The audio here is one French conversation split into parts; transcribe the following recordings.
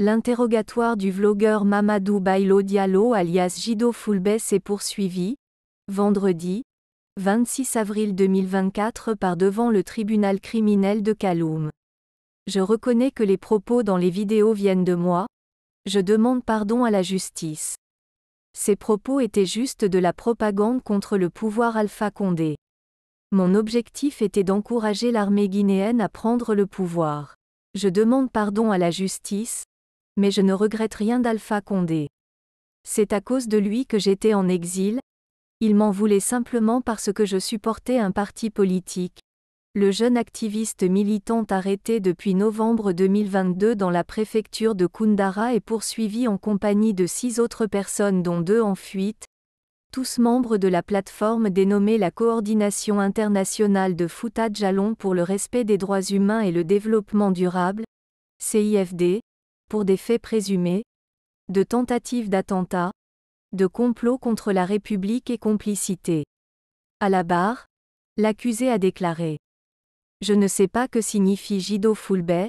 L'interrogatoire du vlogueur Mamadou Bailo Diallo alias Jido Foulbet est poursuivi, vendredi, 26 avril 2024 par devant le tribunal criminel de Kaloum. Je reconnais que les propos dans les vidéos viennent de moi, je demande pardon à la justice. Ces propos étaient juste de la propagande contre le pouvoir Alpha Condé. Mon objectif était d'encourager l'armée guinéenne à prendre le pouvoir. Je demande pardon à la justice, mais je ne regrette rien d'Alpha Condé. C'est à cause de lui que j'étais en exil, il m'en voulait simplement parce que je supportais un parti politique. Le jeune activiste militant arrêté depuis novembre 2022 dans la préfecture de Kundara est poursuivi en compagnie de six autres personnes dont deux en fuite, tous membres de la plateforme dénommée la Coordination internationale de Fouta Jalon pour le respect des droits humains et le développement durable, CIFD, pour des faits présumés, de tentatives d'attentat, de complot contre la République et complicité. À la barre, l'accusé a déclaré Je ne sais pas que signifie Jido Foulbet,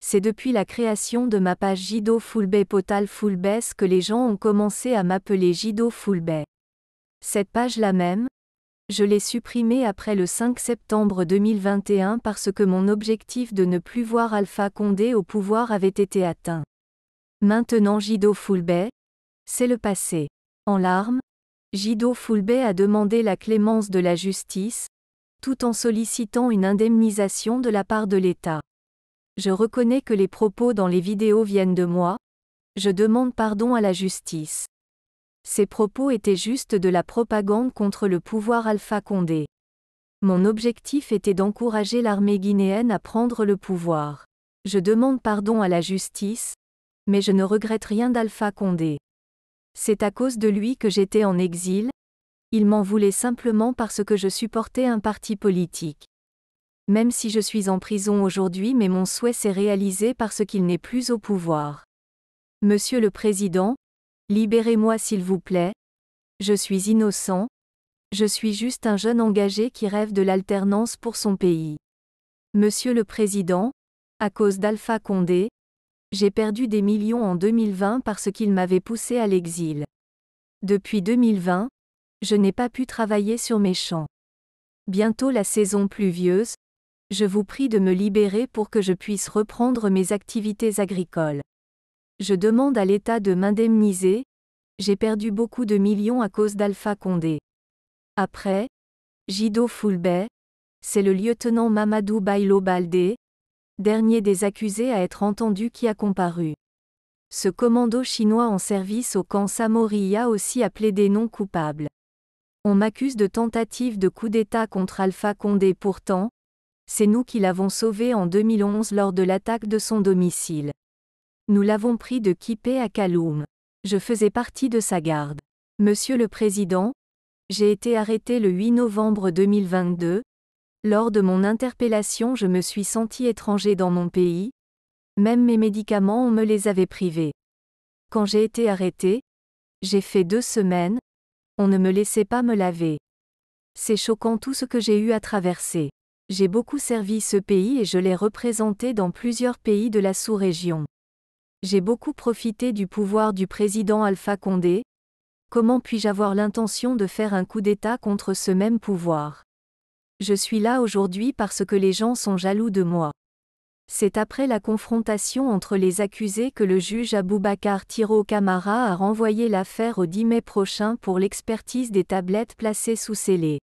c'est depuis la création de ma page Jido Foulbet Potal Fulbes que les gens ont commencé à m'appeler Jido Foulbet. Cette page-là même, je l'ai supprimé après le 5 septembre 2021 parce que mon objectif de ne plus voir Alpha Condé au pouvoir avait été atteint. Maintenant Jido Foulbet, c'est le passé. En larmes, Jido Foulbet a demandé la clémence de la justice, tout en sollicitant une indemnisation de la part de l'État. Je reconnais que les propos dans les vidéos viennent de moi. Je demande pardon à la justice. Ces propos étaient juste de la propagande contre le pouvoir Alpha Condé. Mon objectif était d'encourager l'armée guinéenne à prendre le pouvoir. Je demande pardon à la justice, mais je ne regrette rien d'Alpha Condé. C'est à cause de lui que j'étais en exil, il m'en voulait simplement parce que je supportais un parti politique. Même si je suis en prison aujourd'hui mais mon souhait s'est réalisé parce qu'il n'est plus au pouvoir. Monsieur le Président, Libérez-moi s'il vous plaît. Je suis innocent. Je suis juste un jeune engagé qui rêve de l'alternance pour son pays. Monsieur le Président, à cause d'Alpha Condé, j'ai perdu des millions en 2020 parce qu'il m'avait poussé à l'exil. Depuis 2020, je n'ai pas pu travailler sur mes champs. Bientôt la saison pluvieuse, je vous prie de me libérer pour que je puisse reprendre mes activités agricoles. Je demande à l'État de m'indemniser, j'ai perdu beaucoup de millions à cause d'Alpha Condé. Après, Jido Foulbet, c'est le lieutenant Mamadou Bailo Baldé, dernier des accusés à être entendu qui a comparu. Ce commando chinois en service au camp a aussi appelé des non coupables. On m'accuse de tentative de coup d'État contre Alpha Condé pourtant, c'est nous qui l'avons sauvé en 2011 lors de l'attaque de son domicile. Nous l'avons pris de Kipé à Kaloum. Je faisais partie de sa garde. Monsieur le Président, j'ai été arrêté le 8 novembre 2022. Lors de mon interpellation, je me suis senti étranger dans mon pays. Même mes médicaments, on me les avait privés. Quand j'ai été arrêté, j'ai fait deux semaines. On ne me laissait pas me laver. C'est choquant tout ce que j'ai eu à traverser. J'ai beaucoup servi ce pays et je l'ai représenté dans plusieurs pays de la sous-région. J'ai beaucoup profité du pouvoir du président Alpha Condé. Comment puis-je avoir l'intention de faire un coup d'État contre ce même pouvoir Je suis là aujourd'hui parce que les gens sont jaloux de moi. C'est après la confrontation entre les accusés que le juge Aboubacar Tiro Kamara a renvoyé l'affaire au 10 mai prochain pour l'expertise des tablettes placées sous scellé.